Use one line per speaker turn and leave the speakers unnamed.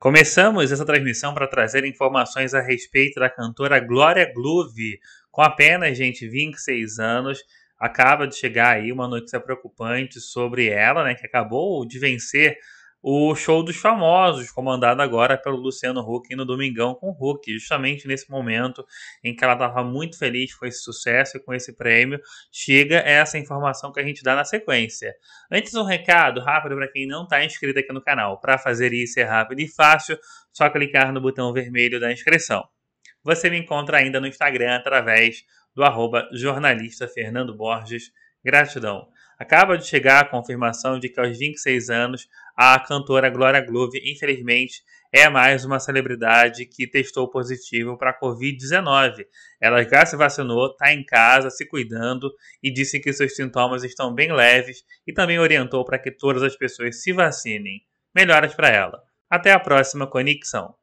Começamos essa transmissão para trazer informações a respeito da cantora Glória Glove. Com apenas, gente, 26 anos, acaba de chegar aí uma notícia preocupante sobre ela, né, que acabou de vencer o show dos famosos, comandado agora pelo Luciano Huck no Domingão com o Huck, justamente nesse momento em que ela estava muito feliz com esse sucesso e com esse prêmio, chega essa informação que a gente dá na sequência. Antes um recado rápido para quem não está inscrito aqui no canal. Para fazer isso é rápido e fácil, só clicar no botão vermelho da inscrição. Você me encontra ainda no Instagram através do arroba jornalista Fernando Borges. Gratidão. Acaba de chegar a confirmação de que aos 26 anos a cantora Glória Groove, infelizmente, é mais uma celebridade que testou positivo para a Covid-19. Ela já se vacinou, está em casa, se cuidando e disse que seus sintomas estão bem leves e também orientou para que todas as pessoas se vacinem. Melhoras para ela. Até a próxima conexão.